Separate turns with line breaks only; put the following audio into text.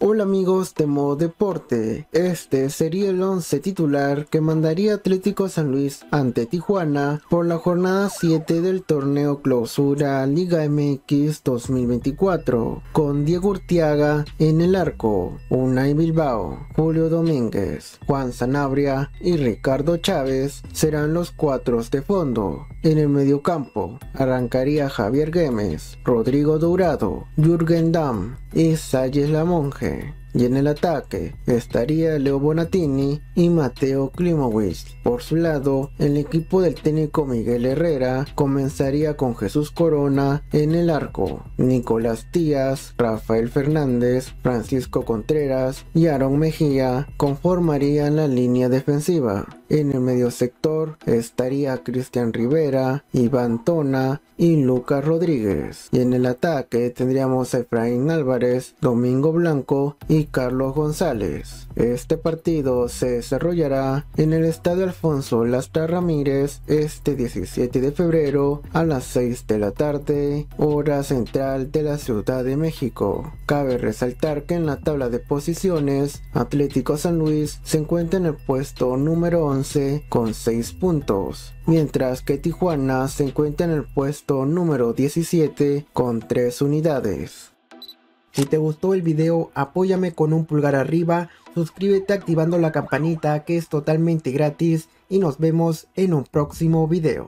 Hola amigos de Modo Deporte, este sería el 11 titular que mandaría Atlético San Luis ante Tijuana por la jornada 7 del torneo clausura Liga MX 2024, con Diego Urtiaga en el arco, Unai Bilbao, Julio Domínguez, Juan Sanabria y Ricardo Chávez serán los cuatro de fondo. En el campo arrancaría Javier Gómez, Rodrigo Dourado, Jürgen Damm y Salles La y en el ataque estaría Leo Bonatini y Mateo Klimowicz. Por su lado, el equipo del técnico Miguel Herrera comenzaría con Jesús Corona en el arco, Nicolás Tías, Rafael Fernández, Francisco Contreras y Aaron Mejía conformarían la línea defensiva. En el medio sector estaría Cristian Rivera, Iván Tona y Lucas Rodríguez. Y en el ataque tendríamos a Efraín Álvarez, Domingo Blanco y Carlos González. Este partido se desarrollará en el Estadio Alfonso Lastra Ramírez este 17 de febrero a las 6 de la tarde, hora central de la Ciudad de México. Cabe resaltar que en la tabla de posiciones, Atlético San Luis se encuentra en el puesto número 11 con 6 puntos, mientras que Tijuana se encuentra en el puesto número 17 con 3 unidades. Si te gustó el video, apóyame con un pulgar arriba, suscríbete activando la campanita que es totalmente gratis y nos vemos en un próximo video.